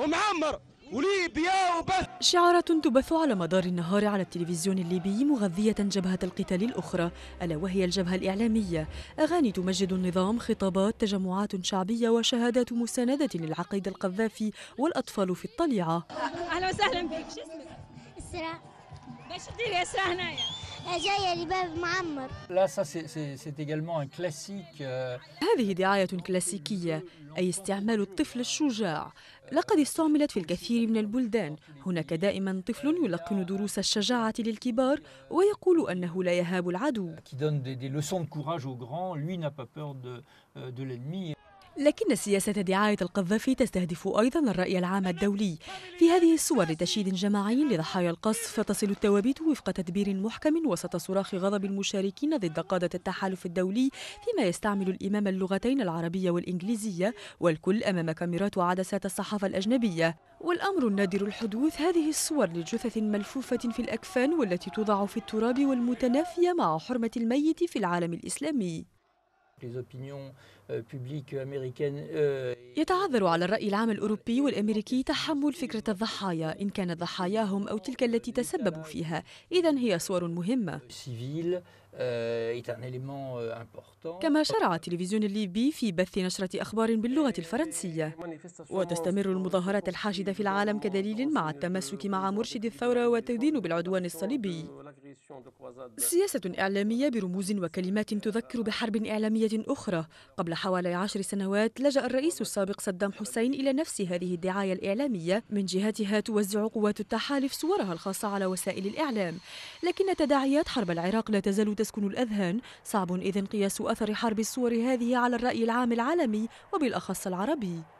ومعمر وليبيا وبس شعارات تبث على مدار النهار على التلفزيون الليبي مغذية جبهة القتال الأخرى ألا وهي الجبهة الإعلامية أغاني تمجد النظام خطابات تجمعات شعبية وشهادات مساندة للعقيد القذافي والأطفال في الطليعة أهلا وسهلا بك شو اسمك؟ إسراء باش تديري إسراء هنايا Euh, هذه دعاية كلاسيكية أي استعمال الطفل الشجاع لقد استعملت في الكثير من البلدان هناك دائما طفل يلقن دروس الشجاعة للكبار ويقول أنه لا يهاب العدو لكن سياسة دعاية القذافي تستهدف أيضا الرأي العام الدولي في هذه الصور لتشييد جماعي لضحايا القصف تصل التوابيت وفق تدبير محكم وسط صراخ غضب المشاركين ضد قادة التحالف الدولي فيما يستعمل الإمام اللغتين العربية والإنجليزية والكل أمام كاميرات وعدسات الصحافة الأجنبية والأمر النادر الحدوث هذه الصور لجثث ملفوفة في الأكفان والتي توضع في التراب والمتنافية مع حرمة الميت في العالم الإسلامي Euh, euh, يتعذر على الرأي العام الأوروبي والأمريكي تحمل فكرة الضحايا إن كانت ضحاياهم أو تلك التي تسببوا فيها إذا هي صور مهمة euh, كما شرع التلفزيون الليبي في بث نشرة أخبار باللغة الفرنسية وتستمر المظاهرات الحاشدة في العالم كدليل مع التمسك مع مرشد الثورة والتدين بالعدوان الصليبي سياسة إعلامية برموز وكلمات تذكر بحرب إعلامية أخرى قبل حوالي عشر سنوات لجأ الرئيس السابق صدام حسين إلى نفس هذه الدعاية الإعلامية من جهتها توزع قوات التحالف صورها الخاصة على وسائل الإعلام لكن تداعيات حرب العراق لا تزال تسكن الأذهان صعب إذن قياس أثر حرب الصور هذه على الرأي العام العالمي وبالأخص العربي